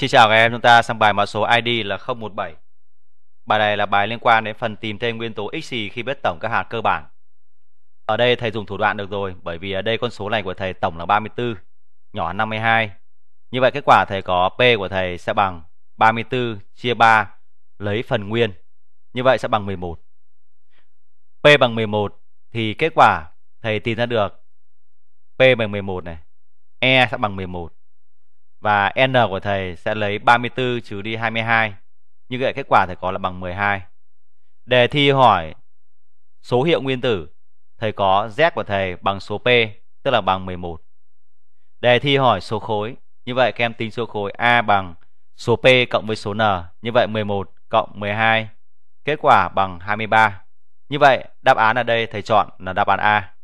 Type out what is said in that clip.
Xin chào các em, chúng ta sang bài mã số ID là 017. Bài này là bài liên quan đến phần tìm thêm nguyên tố xì khi biết tổng các hạt cơ bản. Ở đây thầy dùng thủ đoạn được rồi, bởi vì ở đây con số này của thầy tổng là 34, nhỏ 52. Như vậy kết quả thầy có P của thầy sẽ bằng 34 chia 3 lấy phần nguyên. Như vậy sẽ bằng 11. P bằng 11 thì kết quả thầy tìm ra được P bằng 11 này, E sẽ bằng 11 và n của thầy sẽ lấy 34 trừ đi 22. Như vậy kết quả thầy có là bằng 12. Đề thi hỏi số hiệu nguyên tử, thầy có z của thầy bằng số p, tức là bằng 11. Đề thi hỏi số khối, như vậy các em tính số khối A bằng số p cộng với số n, như vậy 11 cộng 12, kết quả bằng 23. Như vậy đáp án ở đây thầy chọn là đáp án A.